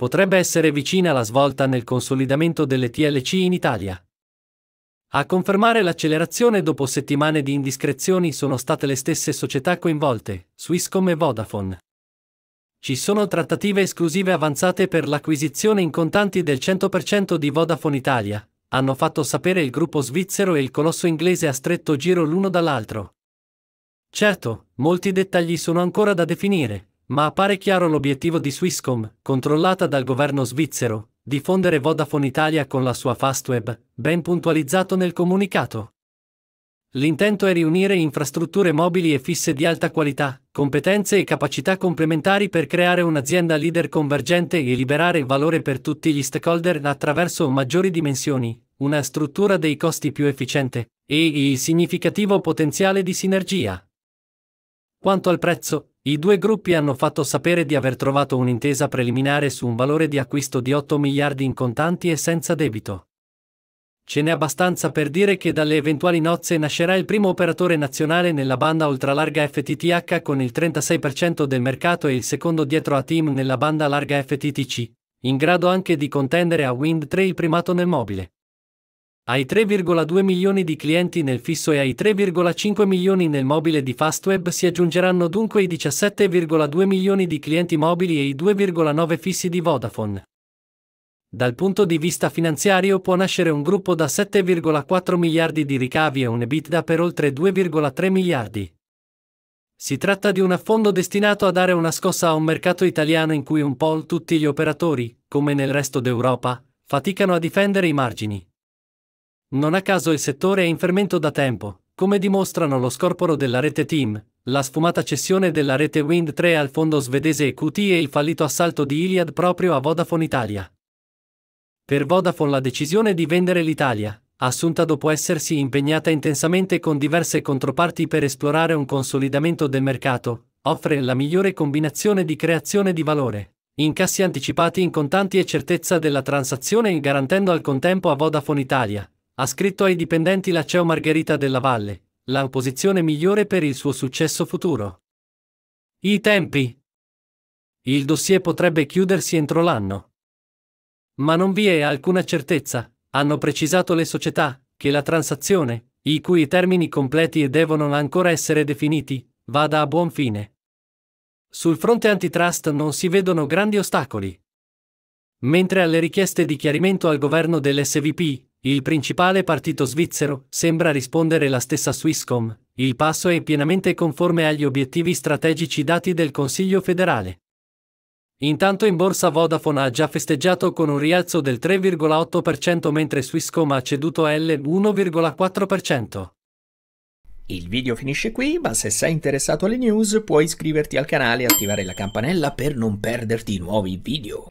potrebbe essere vicina la svolta nel consolidamento delle TLC in Italia. A confermare l'accelerazione dopo settimane di indiscrezioni sono state le stesse società coinvolte, Swisscom e Vodafone. Ci sono trattative esclusive avanzate per l'acquisizione in contanti del 100% di Vodafone Italia, hanno fatto sapere il gruppo svizzero e il colosso inglese a stretto giro l'uno dall'altro. Certo, molti dettagli sono ancora da definire, ma appare chiaro l'obiettivo di Swisscom, controllata dal governo svizzero, diffondere Vodafone Italia con la sua Fastweb, ben puntualizzato nel comunicato. L'intento è riunire infrastrutture mobili e fisse di alta qualità, competenze e capacità complementari per creare un'azienda leader convergente e liberare valore per tutti gli stakeholder attraverso maggiori dimensioni, una struttura dei costi più efficiente e il significativo potenziale di sinergia. Quanto al prezzo, i due gruppi hanno fatto sapere di aver trovato un'intesa preliminare su un valore di acquisto di 8 miliardi in contanti e senza debito. Ce n'è abbastanza per dire che dalle eventuali nozze nascerà il primo operatore nazionale nella banda ultralarga FTTH con il 36% del mercato e il secondo dietro a Team nella banda larga FTTC, in grado anche di contendere a Wind 3 il primato nel mobile ai 3,2 milioni di clienti nel fisso e ai 3,5 milioni nel mobile di Fastweb si aggiungeranno dunque i 17,2 milioni di clienti mobili e i 2,9 fissi di Vodafone. Dal punto di vista finanziario può nascere un gruppo da 7,4 miliardi di ricavi e un EBITDA per oltre 2,3 miliardi. Si tratta di un affondo destinato a dare una scossa a un mercato italiano in cui un po' tutti gli operatori, come nel resto d'Europa, faticano a difendere i margini. Non a caso il settore è in fermento da tempo, come dimostrano lo scorporo della rete Team, la sfumata cessione della rete Wind 3 al fondo svedese EQT e il fallito assalto di Iliad proprio a Vodafone Italia. Per Vodafone la decisione di vendere l'Italia, assunta dopo essersi impegnata intensamente con diverse controparti per esplorare un consolidamento del mercato, offre la migliore combinazione di creazione di valore, incassi anticipati in contanti e certezza della transazione garantendo al contempo a Vodafone Italia, ha scritto ai dipendenti la CEO Margherita della Valle, la posizione migliore per il suo successo futuro. I tempi. Il dossier potrebbe chiudersi entro l'anno. Ma non vi è alcuna certezza, hanno precisato le società, che la transazione, i cui termini completi devono ancora essere definiti, vada a buon fine. Sul fronte antitrust non si vedono grandi ostacoli. Mentre alle richieste di chiarimento al governo dell'SVP, il principale partito svizzero sembra rispondere la stessa Swisscom, il passo è pienamente conforme agli obiettivi strategici dati del Consiglio federale. Intanto in borsa Vodafone ha già festeggiato con un rialzo del 3,8% mentre Swisscom ha ceduto L1,4%. Il video finisce qui, ma se sei interessato alle news puoi iscriverti al canale e attivare la campanella per non perderti nuovi video.